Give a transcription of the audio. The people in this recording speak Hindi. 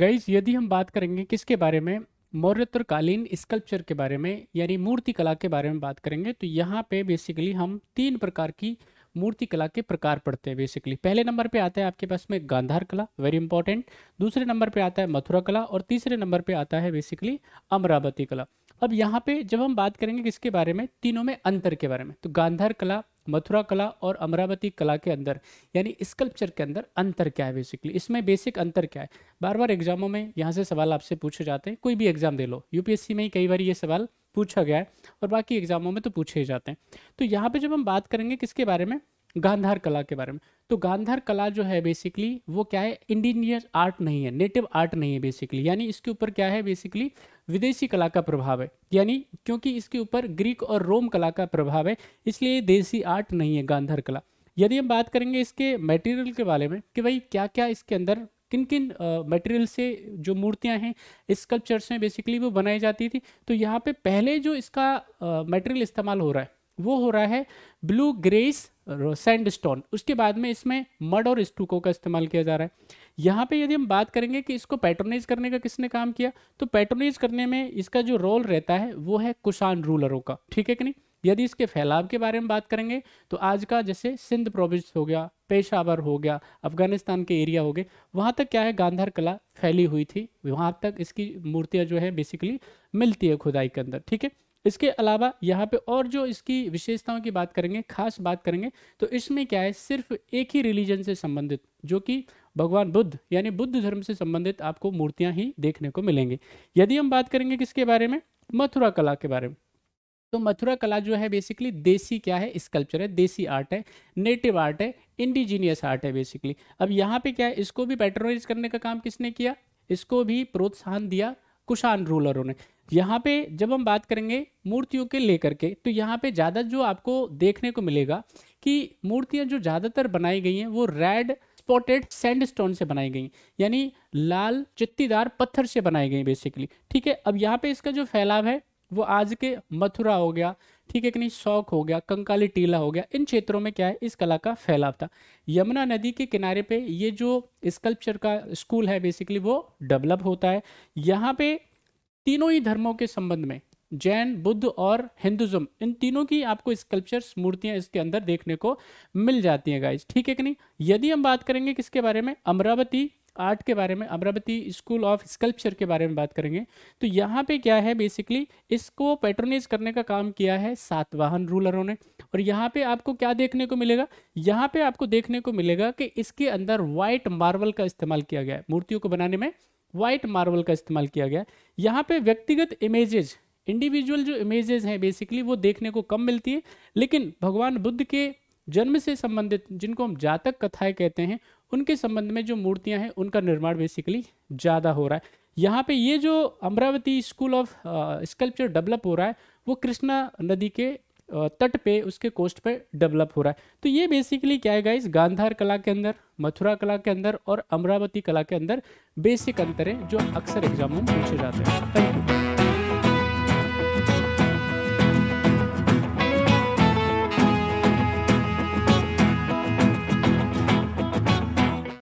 गाइज यदि हम बात करेंगे किसके बारे में मौर्योत्तरकालीन स्कल्पचर के बारे में यानी मूर्ति कला के बारे में बात करेंगे तो यहाँ पे बेसिकली हम तीन प्रकार की मूर्ति कला के प्रकार पढ़ते हैं बेसिकली पहले नंबर पे आता है आपके पास में गांधार कला वेरी इंपॉर्टेंट दूसरे नंबर पे आता है मथुरा कला और तीसरे नंबर पे आता है बेसिकली अमरावती कला अब यहाँ पे जब हम बात करेंगे किसके बारे में तीनों में अंतर के बारे में तो गांधार कला मथुरा कला और अमरावती कला के अंदर यानी स्कल्पचर के अंदर अंतर क्या है बेसिकली इसमें बेसिक अंतर क्या है बार बार एग्जामों में यहाँ से सवाल आपसे पूछे जाते हैं कोई भी एग्जाम दे लो यूपीएससी में ही कई बार ये सवाल पूछा गया है और बाकी एग्जामों में तो पूछे ही जाते हैं तो यहाँ पर जब हम बात करेंगे किसके बारे में गांधार कला के बारे में तो गांधार कला जो है बेसिकली वो क्या है इंडिजिनियस आर्ट नहीं है नेटिव आर्ट नहीं है बेसिकली यानी इसके ऊपर क्या है बेसिकली विदेशी कला का प्रभाव है यानी क्योंकि इसके ऊपर ग्रीक और रोम कला का प्रभाव है इसलिए देसी आर्ट नहीं है गांधर कला यदि हम बात करेंगे इसके मटेरियल के बारे में कि भाई क्या क्या इसके अंदर किन किन मटेरियल से जो मूर्तियां हैं स्कल्पचर्स हैं बेसिकली वो बनाई जाती थी तो यहाँ पे पहले जो इसका मटेरियल इस्तेमाल हो रहा है वो हो रहा है ब्लू ग्रेस सैंड स्टोन उसके बाद में इसमें मड और स्टूको का इस्तेमाल किया जा रहा है यहाँ पे यदि हम बात करेंगे कि इसको पैटर्नाइज करने का किसने काम किया तो पैटर्नाइज करने में इसका जो रोल रहता है वो है कुशान रूलरों का ठीक है कि नहीं यदि इसके फैलाव के बारे में बात करेंगे तो आज का जैसे सिंध प्रोविंस हो गया पेशावर हो गया अफगानिस्तान के एरिया हो गए वहाँ तक क्या है गांधार कला फैली हुई थी वहाँ तक इसकी मूर्तियाँ जो है बेसिकली मिलती है खुदाई के अंदर ठीक है इसके अलावा यहाँ पे और जो इसकी विशेषताओं की बात करेंगे खास बात करेंगे तो इसमें क्या है सिर्फ एक ही रिलीजन से संबंधित जो कि भगवान बुद्ध यानी बुद्ध धर्म से संबंधित आपको मूर्तियाँ ही देखने को मिलेंगे यदि हम बात करेंगे किसके बारे में मथुरा कला के बारे में तो मथुरा कला जो है बेसिकली देसी क्या है स्कल्पचर है देसी आर्ट है नेटिव आर्ट है इंडिजीनियस आर्ट है बेसिकली अब यहाँ पे क्या है इसको भी पेट्रोनाइज करने का काम किसने किया इसको भी प्रोत्साहन दिया कुशान रूलरों ने यहाँ पे जब हम बात करेंगे मूर्तियों के लेकर के तो यहाँ पे ज़्यादा जो आपको देखने को मिलेगा कि मूर्तियाँ जो ज़्यादातर बनाई गई हैं वो रेड स्पॉटेड सैंडस्टोन से बनाई गई यानी लाल चित्तीदार पत्थर से बनाई गई बेसिकली ठीक है अब यहाँ पे इसका जो फैलाव है वो आज के मथुरा हो गया ठीक है कि नहीं शौक हो गया कंकाली टीला हो गया इन क्षेत्रों में क्या है इस कला का फैलाव था यमुना नदी के किनारे पे ये जो स्कल्पचर का स्कूल है बेसिकली वो डेवलप होता है यहाँ पे तीनों ही धर्मों के संबंध में जैन बुद्ध और हिंदुज्म इन तीनों की आपको स्कल्पचर्स मूर्तियां इसके अंदर देखने को मिल जाती हैं गाइज ठीक है कि नहीं यदि हम बात करेंगे किसके बारे में अमरावती आर्ट के बारे में अमरावती स्कूल ऑफ स्कल्पचर के बारे में बात करेंगे तो यहाँ पे क्या है बेसिकली इसको पेट्रोनाइज करने का काम किया है सातवाहन रूलरों ने और यहाँ पे आपको क्या देखने को मिलेगा यहाँ पे आपको देखने को मिलेगा कि इसके अंदर व्हाइट मार्बल का इस्तेमाल किया गया है मूर्तियों को बनाने में व्हाइट मार्बल का इस्तेमाल किया गया यहाँ पे व्यक्तिगत इमेजेज इंडिविजुअल जो इमेजेज हैं बेसिकली वो देखने को कम मिलती है लेकिन भगवान बुद्ध के जन्म से संबंधित जिनको हम जातक कथाएं कहते हैं उनके संबंध में जो मूर्तियां हैं उनका निर्माण बेसिकली ज़्यादा हो रहा है यहाँ पे ये जो Amaravati school of sculpture develop हो रहा है वो कृष्णा नदी के तट पे उसके कोस्ट पे डेवलप हो रहा है तो ये बेसिकली क्या है गाइस गांधार कला के अंदर मथुरा कला के अंदर और अमरावती कला के अंदर बेसिक अंतर है जो अक्सर एग्जाम में पूछे जाते हैं थैंक यू